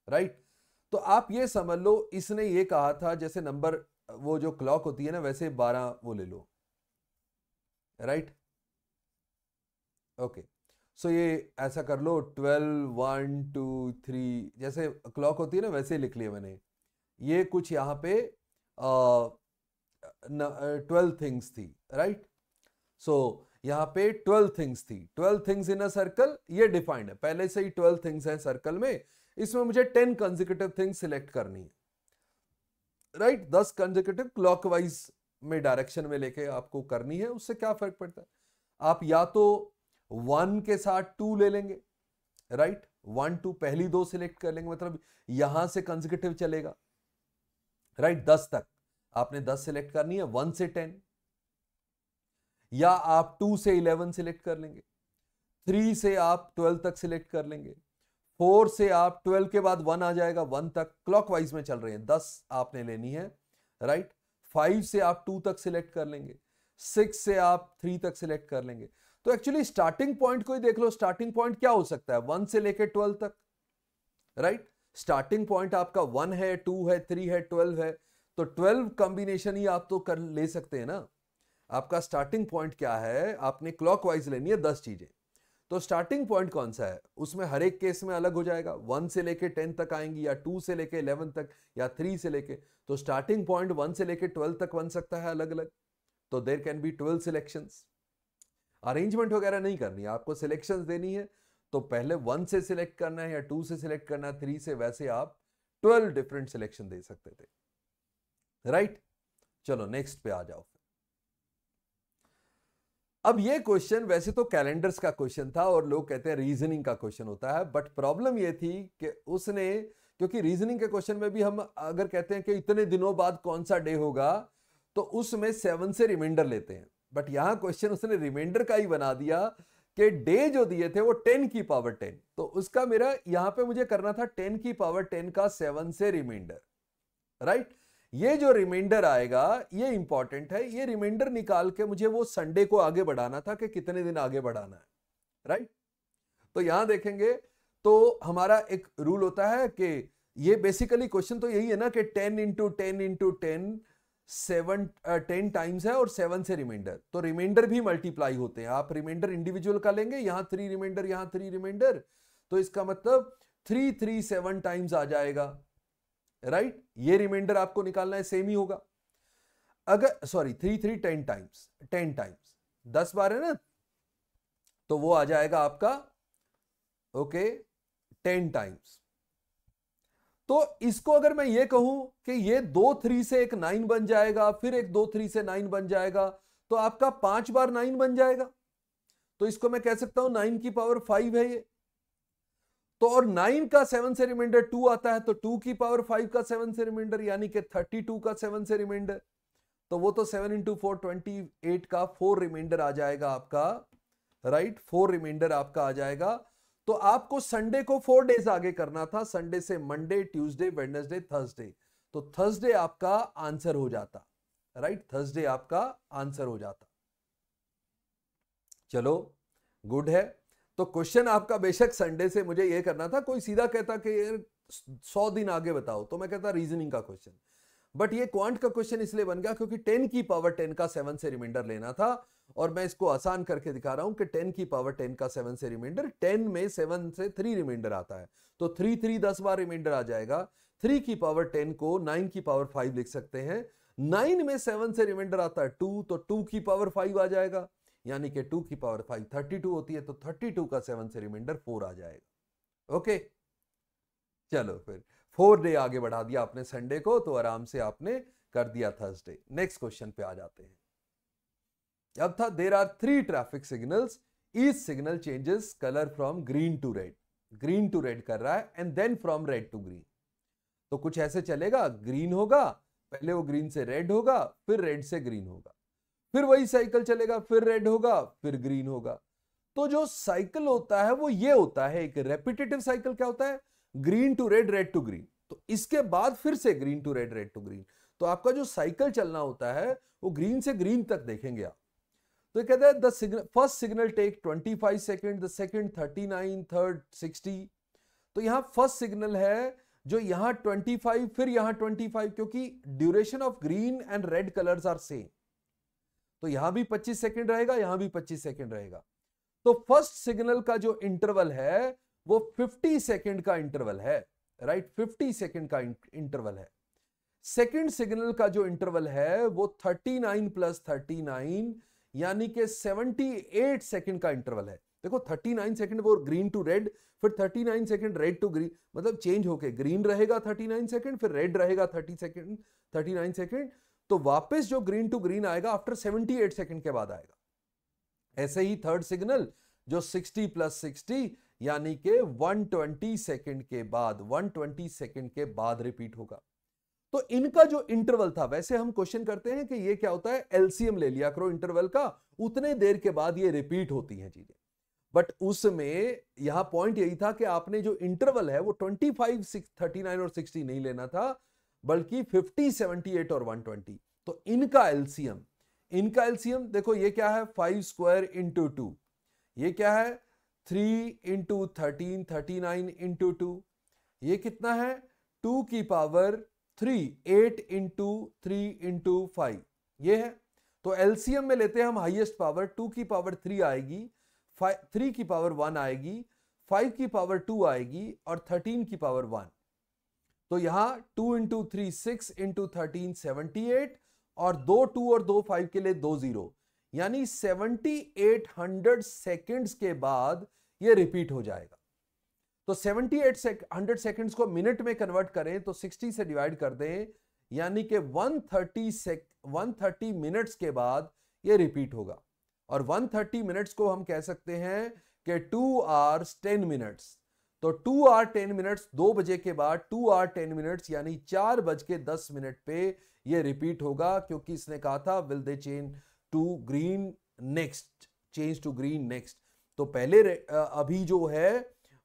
राइट right? तो आप ये समझ लो इसने ये कहा था जैसे नंबर वो जो क्लॉक होती है ना वैसे बारह वो ले लो राइट ओके सो ये ऐसा कर लो ट्वेल्व वन टू थ्री जैसे क्लॉक होती है ना वैसे ही लिख लिया मैंने ये कुछ यहाँ पे ट्वेल्व थिंग्स थी राइट सो यहाँ पे ट्वेल्व थिंग्स थी twelve things in a circle ये डिफाइंड है पहले से ही ट्वेल्व थिंग्स हैं सर्कल में इसमें मुझे टेन कंजिक्यूटिव थिंग्स सिलेक्ट करनी है राइट दस कंजिक्यूटिव क्लॉकवाइज में डायरेक्शन में लेके आपको करनी है उससे क्या फर्क पड़ता है आप या तो वन के साथ टू ले लेंगे राइट वन टू पहली दो सिलेक्ट कर लेंगे मतलब यहां से कंजिकेटिव चलेगा राइट दस तक आपने दस सिलेक्ट करनी है वन से टेन या आप टू से इलेवन सिलेक्ट कर लेंगे थ्री से आप ट्वेल्व तक सिलेक्ट कर लेंगे फोर से आप ट्वेल्व के बाद वन आ जाएगा वन तक क्लॉकवाइज में चल रहे हैं दस आपने लेनी है राइट फाइव से आप टू तक सिलेक्ट कर लेंगे सिक्स से आप थ्री तक सिलेक्ट कर लेंगे तो एक्चुअली स्टार्टिंग पॉइंट को ही देख लो स्टार्टिंग पॉइंट क्या हो सकता है वन से लेकर ट्वेल्व तक राइट स्टार्टिंग पॉइंट आपका वन है टू है थ्री है ट्वेल्व है तो ट्वेल्व कॉम्बिनेशन ही आप तो कर ले सकते हैं ना आपका स्टार्टिंग पॉइंट क्या है आपने क्लॉकवाइज लेनी है दस चीजें तो स्टार्टिंग पॉइंट कौन सा है उसमें हर एक केस में अलग हो जाएगा वन से लेके टेन तक आएंगी या टू से लेके इलेवन तक या थ्री से लेके तो स्टार्टिंग पॉइंट वन से लेके ट्वेल्व तक बन सकता है अलग अलग तो there can be twelve selections arrangement वगैरह नहीं करनी है आपको सिलेक्शंस देनी है तो पहले वन से सिलेक्ट करना है या टू से सिलेक्ट करना है थ्री से वैसे आप ट्वेल्व डिफरेंट सिलेक्शन दे सकते थे राइट right? चलो नेक्स्ट पे आ जाओ अब ये क्वेश्चन वैसे तो कैलेंडर्स का क्वेश्चन था और लोग कहते हैं रीजनिंग का क्वेश्चन होता है बट प्रॉब्लम ये थी कि उसने क्योंकि रीजनिंग के क्वेश्चन में भी हम अगर कहते हैं कि इतने दिनों बाद कौन सा डे होगा तो उसमें सेवन से रिमाइंडर लेते हैं बट यहां क्वेश्चन उसने रिमाइंडर का ही बना दिया कि डे जो दिए थे वो टेन की पावर टेन तो उसका मेरा यहां पे मुझे करना था टेन की पावर टेन का सेवन से रिमाइंडर राइट ये जो रिमाइंडर आएगा ये इंपॉर्टेंट है ये रिमाइंडर निकाल के मुझे वो संडे को आगे बढ़ाना था कि कितने दिन आगे बढ़ाना है राइट तो यहां देखेंगे तो हमारा एक रूल होता है कि ये बेसिकली क्वेश्चन तो यही है ना कि ten into ten into ten seven ten times है और सेवन से रिमाइंडर तो रिमाइंडर भी मल्टीप्लाई होते हैं आप रिमाइंडर इंडिविजुअल का लेंगे यहां थ्री रिमाइंडर यहां थ्री रिमाइंडर तो इसका मतलब थ्री थ्री सेवन टाइम्स आ जाएगा राइट right? ये रिमाइंडर आपको निकालना है सेम ही होगा अगर sorry three three ten times ten times दस बार है ना तो वो आ जाएगा आपका ओके टेन टाइम्स तो इसको अगर मैं ये कहूं कि ये दो थ्री से एक नाइन बन जाएगा फिर एक दो थ्री से नाइन बन जाएगा तो आपका पांच बार नाइन बन जाएगा तो इसको मैं कह सकता हूं नाइन की पावर फाइव है ये तो और नाइन का सेवन से रिमाइंडर टू आता है तो टू की पावर फाइव का सेवन से रिमाइंडर यानी कि थर्टी टू का सेवन से रिमाइंडर तो वो तो seven into four twenty eight का फोर रिमाइंडर आ जाएगा आपका राइट फोर रिमाइंडर आपका आ जाएगा तो आपको संडे को फोर डेज आगे करना था संडे से मंडे ट्यूसडे वेडनेसडे थर्सडे तो थर्सडे आपका आंसर हो जाता राइट थर्सडे आपका आंसर हो जाता चलो गुड है तो क्वेश्चन आपका बेशक संडे से मुझे यह करना था कोई सीधा कहता कि सौ दिन आगे बताओ तो मैं कहता रीजनिंग का क्वेश्चन बट ये क्वांट का क्वेश्चन इसलिए बन गया क्योंकि टेन की पावर टेन का सेवन से रिमाइंडर लेना था और मैं इसको आसान करके दिखा रहा हूं कि टेन की पावर टेन का सेवन से रिमाइंडर टेन में सेवन से थ्री रिमाइंडर आता है तो थ्री थ्री दस बार रिमाइंडर आ जाएगा थ्री की पावर टेन को नाइन की पावर फाइव लिख सकते हैं नाइन में सेवन से रिमाइंडर आता है टू तो टू की पावर फाइव आ जाएगा यानी कि टू की पावर फाइव थर्टी टू होती है तो थर्टी टू का सेवन से रिमाइंडर फोर आ जाएगा ओके चलो फिर फोर डे आगे बढ़ा दिया आपने संडे को तो आराम से आपने कर दिया थर्सडे नेक्स्ट क्वेश्चन पे आ जाते हैं अर्थात there are three traffic signals each signal changes colour from green to red green to red कर रहा है and then from red to green तो कुछ ऐसे चलेगा ग्रीन होगा पहले वो ग्रीन से रेड होगा फिर रेड से ग्रीन होगा फिर वही साइकिल चलेगा फिर रेड होगा फिर ग्रीन होगा तो जो साइकिल होता है वो ये होता है एक रेपिटेटिव साइकिल क्या होता है green to red red to green तो इसके बाद फिर से green to red red to green तो आपका जो साइकिल चलना होता है वो ग्रीन से ग्रीन तक देखेंगे आप तो कहते हैं the signal first signal take 25 second the second thirty nine third sixty तो यहां फर्स्ट सिग्नल है जो यहाँ 25 फिर यहाँ 25 क्योंकि duration of green and red colours are same तो यहां भी 25 सेकेंड रहेगा यहां भी 25 सेकेंड रहेगा तो फर्स्ट सिग्नल का जो इंटरवल है वो 50 सेकेंड का इंटरवल है राइट right? 50 सेकंड का इंटरवल है सेकेंड सिग्नल का जो इंटरवल है वो 39 प्लस 39 यानी कि 78 सेकंड का इंटरवल है देखो 39 सेकंड वो ग्रीन टू रेड फिर 39 सेकंड रेड टू ग्रीन मतलब चेंज होके ग्रीन रहेगा 39 सेकंड फिर रेड रहेगा 30 सेकंड 39 सेकंड तो वापस जो ग्रीन टू ग्रीन आएगा आफ्टर 78 सेकंड के बाद आएगा ऐसे ही थर्ड सिग्नल जो 60 प्लस 60 यानी के 120 सेकंड के बाद 120 सेकंड के बाद रिपीट होगा तो इनका जो इंटरवल था वैसे हम क्वेश्चन करते हैं कि ये क्या होता है एलसीएम ले लिया करो इंटरवल का उतने देर के बाद ये रिपीट होती हैं चीजें बट उसमें यहां पॉइंट यही था कि आपने जो इंटरवल है वो 25, 6, 39 और 60 नहीं लेना था बल्कि 50, 78 और 120 तो इनका एलसीएम इनका एलसीएम देखो ये क्या है फाइव स्क्वायर इंटू टू ये क्या है three into thirteen thirty nine ये कितना है टू की power three eight into three into five ये है तो एलसीएम में लेते हैं हम हाईएस्ट पावर टू की पावर थ्री आएगी थ्री की पावर वन आएगी फाइव की पावर टू आएगी और थर्टीन की पावर वन तो यहां two into three six into thirteen seventy eight और दो टू और दो फाइव के लिए दो जीरो यानी सेवनटी एट हंड्रेड सेकेंड्स के बाद ये रिपीट हो जाएगा तो 78 सेक 100 सेकंड्स को मिनट में कन्वर्ट करें तो 60 से डिवाइड कर दें यानी कि 130 सेक 130 मिनट्स के बाद ये रिपीट होगा और 130 मिनट्स को हम कह सकते हैं कि 2 आवर्स 10 मिनट्स तो 2 आवर 10 मिनट्स 2 बजे के बाद 2 आवर 10 मिनट्स यानी 4 बज के 10 मिनट पे ये रिपीट होगा क्योंकि इसने कहा था will they change to green next change to green next तो पहले अभी जो है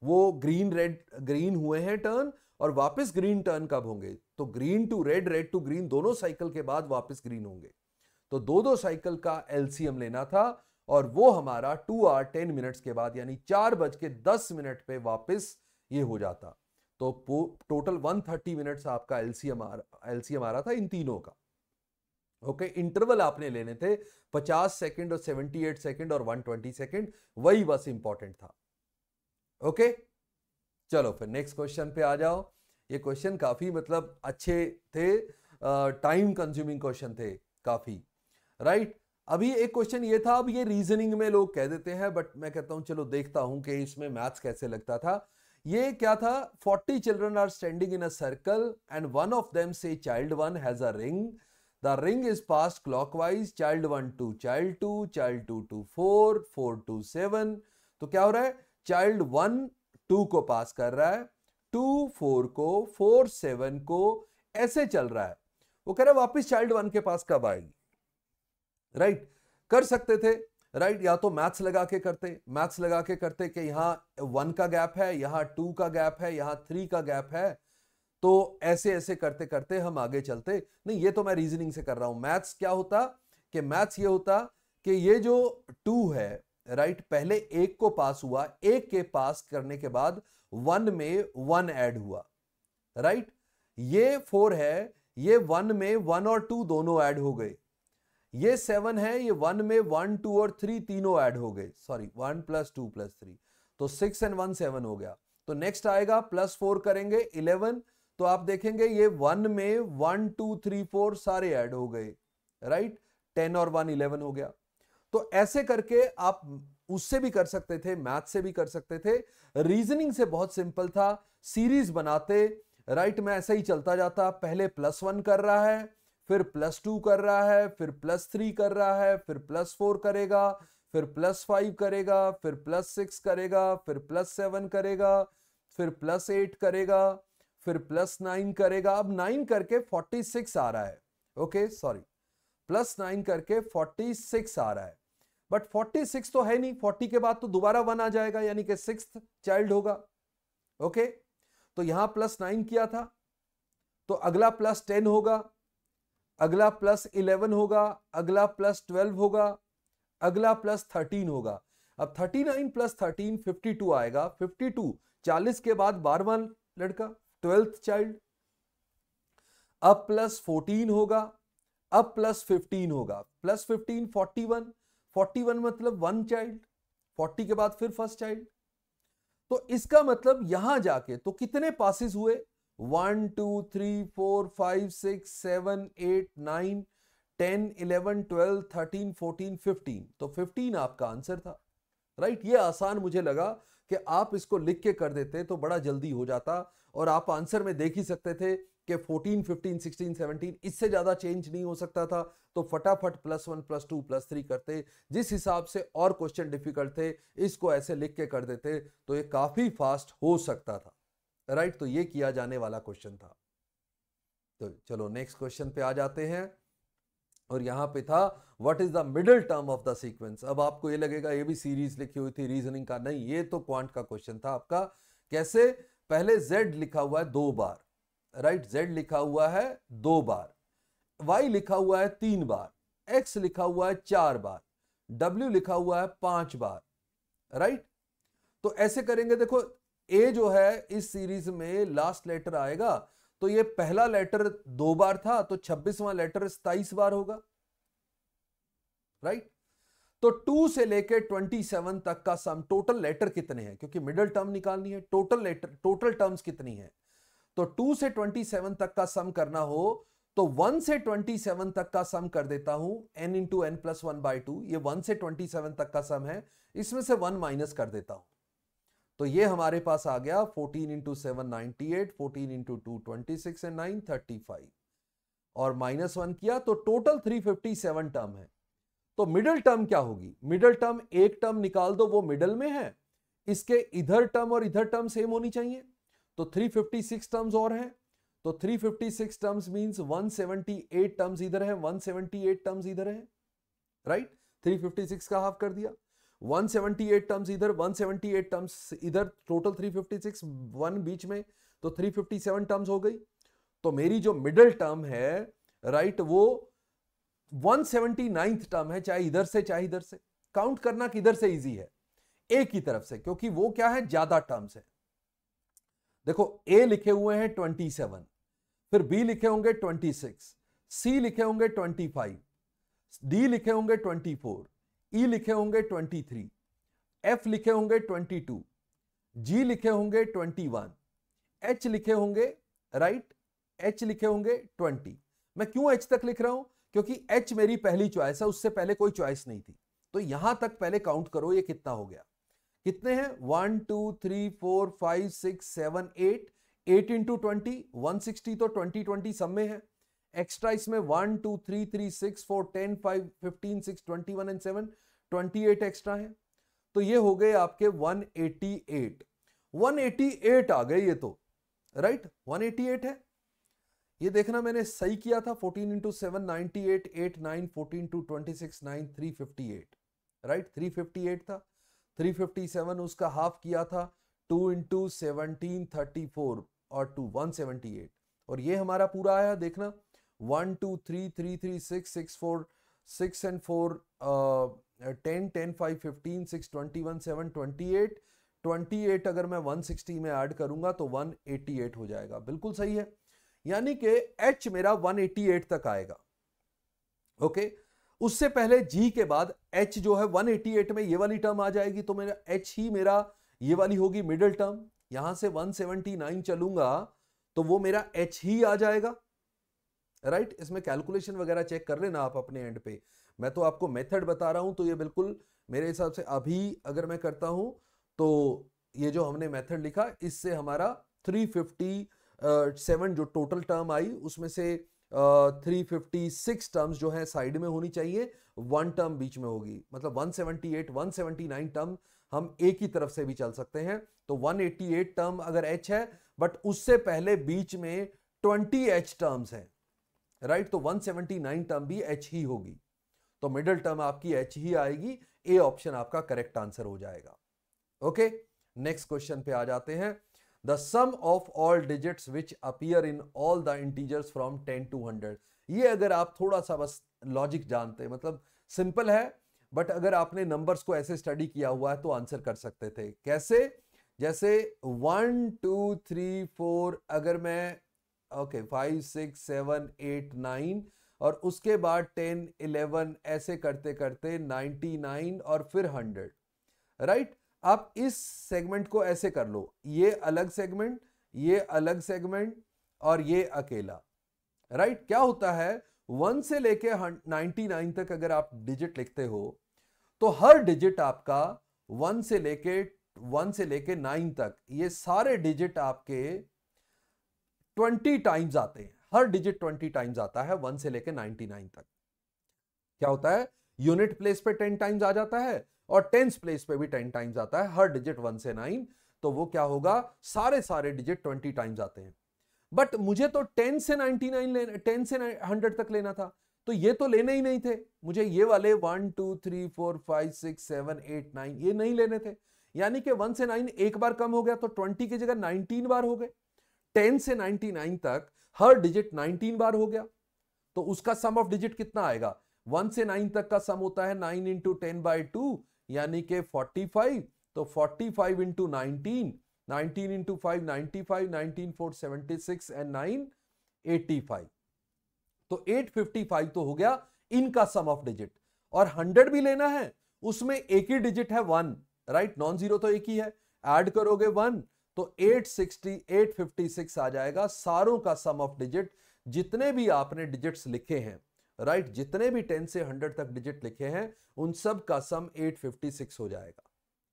वो ग्रीन रेड ग्रीन हुए हैं टर्न और वापस ग्रीन टर्न कब होंगे तो green to red red to green दोनों साइकिल के बाद वापस ग्रीन होंगे तो दो दो साइकिल का एलसीएम लेना था और वो हमारा टू आर टेन मिनट्स के बाद यानी चार बज के दस मिनट पे वापस ये हो जाता तो टोटल वन थर्टी मिनट आपका एलसीएम एलसीएम आ रहा था इन तीनों का ओके okay, इंटरवल आपने लेने थे 50 सेकंड और 78 सेकंड और 120 सेकंड वही बस इंपॉर्टेंट था ओके चलो फिर नेक्स्ट क्वेश्चन पे आ जाओ ये क्वेश्चन काफी मतलब अच्छे थे टाइम कंज्यूमिंग क्वेश्चन थे काफी राइट right? अभी एक क्वेश्चन ये था अब ये रीजनिंग में लोग कह देते हैं बट मैं कहता हूं चलो देखता हूं कि इसमें मैथ्स कैसे लगता था ये क्या था forty children are standing in a circle and one of them say child one has a ring the ring is pass clockwise child one to child two child two to four four to seven तो क्या हो रहा है child one to को पास कर रहा है two four को फोर सेवन को ऐसे चल रहा है वो कह रहा है वापिस चाइल्ड वन के पास कब आएगी राइट कर सकते थे राइट या तो मैथ्स लगा के करते मैथ्स लगा के करते कि यहां वन का गैप है यहां टू का गैप है यहां थ्री का गैप है तो ऐसे ऐसे करते करते हम आगे चलते नहीं ये तो मैं रीजनिंग से कर रहा हूं मैथ्स क्या होता कि मैथ्स ये होता कि ये जो टू है राइट right? पहले एक को पास हुआ एक के पास करने के बाद वन में वन ऐड हुआ राइट right? ये फोर है ये वन में वन और टू दोनों ऐड हो गए ये सेवन है ये वन में वन टू और थ्री तीनों ऐड हो गए sorry one plus two plus three तो सिक्स एंड वन सेवन हो गया तो नेक्स्ट आएगा प्लस फोर करेंगे इलेवन तो आप देखेंगे ये वन में वन टू थ्री फोर सारे ऐड हो गए राइट टेन और वन इलेवन हो गया तो ऐसे करके आप उससे भी कर सकते थे मैथ से भी कर सकते थे रीजनिंग से बहुत सिंपल था सीरीज बनाते राइट में ऐसा ही चलता जाता पहले प्लस वन कर रहा है फिर प्लस टू कर रहा है फिर प्लस थ्री कर रहा है फिर प्लस फोर करेगा फिर प्लस फाइव करेगा फिर प्लस सिक्स करेगा फिर प्लस सेवन करेगा फिर प्लस एट करेगा फिर प्लस नाइन करेगा अब नाइन करके फोर्टी सिक्स आ रहा है ओके सॉरी प्लस नाइन करके फोर्टी सिक्स आ रहा है बट फोर्टी सिक्स तो है नहीं फोर्टी के बाद तो दोबारा वन आ जाएगा यानी कि सिक्स चाइल्ड होगा ओके तो यहां प्लस नाइन किया था तो अगला प्लस टेन होगा अगला प्लस इलेवन होगा अगला प्लस ट्वेल्व होगा अगला प्लस थर्टीन होगा अब thirty nine plus thirteen fifty two आएगा फिफ्टी टू चालीस के बाद बारवा लड़का ट्वेल्थ चाइल्ड अब प्लस फोर्टीन होगा अब प्लस फिफ्टीन होगा plus fifteen forty one forty one मतलब वन चाइल्ड फोर्टी के बाद फिर फर्स्ट चाइल्ड तो इसका मतलब यहां जाके तो कितने पासिस हुए one two three four five six seven eight nine ten eleven twelve thirteen fourteen fifteen तो फिफ्टीन आपका आंसर था राइट ये आसान मुझे लगा कि आप इसको लिख के कर देते तो बड़ा जल्दी हो जाता और आप आंसर में देख ही सकते थे कि 14, 15, 16, 17 इससे ज़्यादा चेंज नहीं हो सकता था तो फटाफट plus one plus two plus three करते जिस हिसाब से और क्वेश्चन डिफिकल्ट थे इसको ऐसे लिख के कर देते तो ये काफ़ी फास्ट हो सकता था राइट right? तो ये किया जाने वाला क्वेश्चन था तो चलो नेक्स्ट क्वेश्चन पे आ जाते हैं और यहां पे था what is the middle term of the sequence अब आपको ये लगेगा ये भी सीरीज लिखी हुई थी रीजनिंग का नहीं ये तो क्वांट का क्वेश्चन था आपका कैसे पहले z लिखा हुआ है दो बार राइट z लिखा हुआ है दो बार y लिखा हुआ है तीन बार x लिखा हुआ है चार बार w लिखा हुआ है पांच बार राइट तो ऐसे करेंगे देखो A जो है इस सीरीज में लास्ट लेटर आएगा तो ये पहला लेटर दो बार था तो छब्बीसवां लेटर सताइस बार होगा राइट तो टू से लेकर ट्वेंटी सेवन तक का सम टोटल लेटर कितने हैं क्योंकि मिडल टर्म निकालनी है टोटल लेटर टोटल टर्म्स कितनी है तो टू से ट्वेंटी सेवन तक का सम करना हो तो वन से ट्वेंटी सेवन तक का सम कर देता हूं n into n plus one by two ये वन से ट्वेंटी सेवन तक का सम है इसमें से वन माइनस कर देता हूं तो ये हमारे पास आ गया fourteen into seven ninety eight fourteen into two twenty six and nine thirty five और माइनस वन किया तो total three fifty seven term है तो मिडिल टर्म क्या होगी मिडिल टर्म एक टर्म निकाल दो वो मिडिल में है इसके इधर टर्म और इधर टर्म सेम होनी चाहिए तो 356 टर्म्स और हैं तो 356 टर्म्स मींस 178 टर्म्स इधर हैं 178 टर्म्स इधर हैं राइट right? 356 का हाफ कर दिया 178 टर्म्स इधर 178 टर्म्स इधर टोटल 356 वन बीच में तो 357 टर्म्स हो गई तो मेरी जो मिडिल टर्म है राइट right, वो वन सेवेंटी नाइन्थ टर्म है चाहे इधर से चाहे इधर से काउंट करना किधर से इजी है ए की तरफ से क्योंकि वो क्या है ज्यादा टर्म्स है देखो ए लिखे हुए हैं ट्वेंटी सेवन फिर बी लिखे होंगे ट्वेंटी सिक्स सी लिखे होंगे ट्वेंटी फाइव डी लिखे होंगे ट्वेंटी फोर ई लिखे होंगे ट्वेंटी थ्री एफ लिखे होंगे ट्वेंटी टू जी लिखे होंगे ट्वेंटी वन एच लिखे होंगे राइट एच लिखे होंगे ट्वेंटी मैं क्यों एच तक लिख रहा हूं क्योंकि एच मेरी पहली चॉइस है उससे पहले कोई चॉइस नहीं थी तो यहां तक पहले काउंट करो ये कितना हो गया कितने हैं one two three four five six seven eight eight into twenty one sixty तो ट्वेंटी ट्वेंटी सब में है एक्स्ट्रा इसमें one two three three six four ten five fifteen six twenty one and seven twenty eight extra है तो ये हो गए आपके one eighty eight one eighty eight आ गए ये तो राइट वन एटी एट है ये देखना मैंने सही किया था 14 into seven ninety eight eight nine fourteen two twenty six nine three fifty eight right three fifty eight था थ्री फिफ्टी सेवन उसका हाफ किया था two into seventeen thirty four और टू वन सेवनटी एट और ये हमारा पूरा आया देखना one two three three three six six four six and four ten ten five fifteen six twenty one seven twenty eight twenty eight अगर मैं one sixty में ऐड करूंगा तो वन एट्टी एट हो जाएगा बिल्कुल सही है यानी कि एच मेरा 188 तक आएगा ओके उससे पहले जी के बाद एच जो है 188 में ये वाली टर्म आ जाएगी तो मेरा एच ही मेरा ये वाली होगी मिडिल टर्म यहां से 179 चलूंगा तो वो मेरा एच ही आ जाएगा राइट right? इसमें कैलकुलेशन वगैरह चेक कर लेना आप अपने एंड पे मैं तो आपको मेथड बता रहा हूं तो ये बिल्कुल मेरे हिसाब से अभी अगर मैं करता हूं तो ये जो हमने मेथड लिखा इससे हमारा 350 सेवन जो टोटल टर्म आई उसमें से थ्री फिफ्टी सिक्स टर्म्स जो है साइड में होनी चाहिए वन टर्म बीच में होगी मतलब one seventy eight one seventy nine term हम एक ही तरफ से भी चल सकते हैं तो वन एट्टी एट टर्म अगर एच है बट उससे पहले बीच में ट्वेंटी एच टर्म्स हैं राइट तो वन सेवेंटी नाइन टर्म भी एच ही होगी तो मिडिल टर्म आपकी एच ही आएगी ए ऑप्शन आपका करेक्ट आंसर हो जाएगा ओके नेक्स्ट क्वेश्चन पे आ जाते हैं the sum of all digits which appear in all the integers from ten to hundred ये अगर आप थोड़ा सा बस लॉजिक जानते मतलब सिंपल है बट अगर आपने नंबर्स को ऐसे स्टडी किया हुआ है तो आंसर कर सकते थे कैसे जैसे वन टू थ्री फोर अगर मैं okay five six seven eight nine और उसके बाद टेन इलेवन ऐसे करते करते नाइन्टी नाइन और फिर हंड्रेड राइट आप इस सेगमेंट को ऐसे कर लो ये अलग सेगमेंट ये अलग सेगमेंट और ये अकेला राइट right? क्या होता है वन से लेके नाइनटी नाइन तक अगर आप डिजिट लिखते हो तो हर डिजिट आपका वन से लेके वन से लेके नाइन तक ये सारे डिजिट आपके ट्वेंटी टाइम्स आते हैं हर डिजिट ट्वेंटी टाइम्स आता है वन से लेके नाइनटी नाइन तक क्या होता है यूनिट प्लेस पे टेन टाइम्स आ जाता है और टेंथ प्लेस पे भी टेन टाइम्स आता है हर डिजिट वन से नाइन तो वो क्या होगा सारे सारे डिजिट ट्वेंटी टाइम्स आते हैं बट मुझे तो टेन से नाइनटी नाइन लेना टेन से हंड्रेड तक लेना था तो ये तो लेने ही नहीं थे मुझे ये वाले one two three four five six seven eight nine ये नहीं लेने थे यानी कि वन से नाइन एक बार कम हो गया तो ट्वेंटी की जगह नाइनटीन बार हो गए टेन से नाइनटी नाइन तक हर डिजिट नाइनटीन बार हो गया तो उसका सम ऑफ डिजिट कितना आएगा वन से नाइन तक का सम होता है nine into ten by two यानी के 45 तो 45 five into nineteen nineteen into five ninety five nineteen four seventy six and nine eighty five तो एट फिफ्टी फाइव तो हो गया इनका सम ऑफ डिजिट और हंड्रेड भी लेना है उसमें एक ही डिजिट है वन राइट नॉन जीरो तो एक ही है ऐड करोगे वन तो 860 856 आ जाएगा सारों का सम ऑफ डिजिट जितने भी आपने डिजिट्स लिखे हैं राइट right? जितने भी टेन से हंड्रेड तक डिजिट लिखे हैं उन सब का सम एट फिफ्टी सिक्स हो जाएगा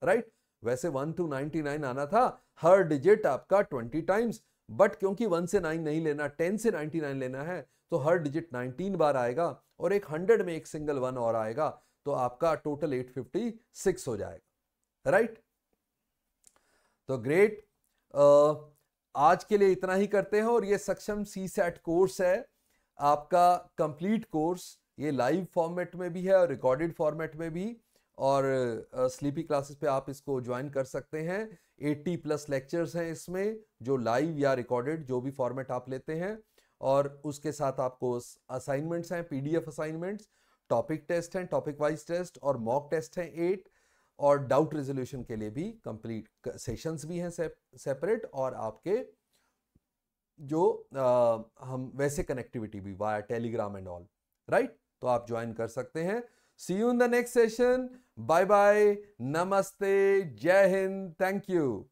राइट right? वैसे वन टू नाइनटी नाइन आना था हर डिजिट आपका ट्वेंटी टाइम्स बट क्योंकि वन से नाइन नहीं लेना टेन से नाइनटी नाइन लेना है तो हर डिजिट नाइनटीन बार आएगा और एक हंड्रेड में एक सिंगल वन और आएगा तो आपका टोटल एट फिफ्टी सिक्स हो जाएगा राइट right? तो ग्रेट आज के लिए इतना ही करते हैं और ये सक्षम सी सैट कोर्स है आपका कंप्लीट कोर्स ये लाइव फॉर्मेट में भी है और रिकॉर्डेड फॉर्मेट में भी और स्लीपी क्लासेस पे आप इसको ज्वाइन कर सकते हैं 80 प्लस लेक्चर्स हैं इसमें जो लाइव या रिकॉर्डेड जो भी फॉर्मेट आप लेते हैं और उसके साथ आपको असाइनमेंट्स हैं पीडीएफ असाइनमेंट्स टॉपिक टेस्ट हैं टॉपिक वाइज टेस्ट और मॉक टेस्ट हैं एट और डाउट रेजोल्यूशन के लिए भी कंप्लीट सेशंस भी हैं सेपरेट और आपके जो आ, हम वैसे कनेक्टिविटी भी via Telegram and all right तो आप ज्वाइन कर सकते हैं see you in the next session bye bye नमस्ते जय हिंद थैंक यू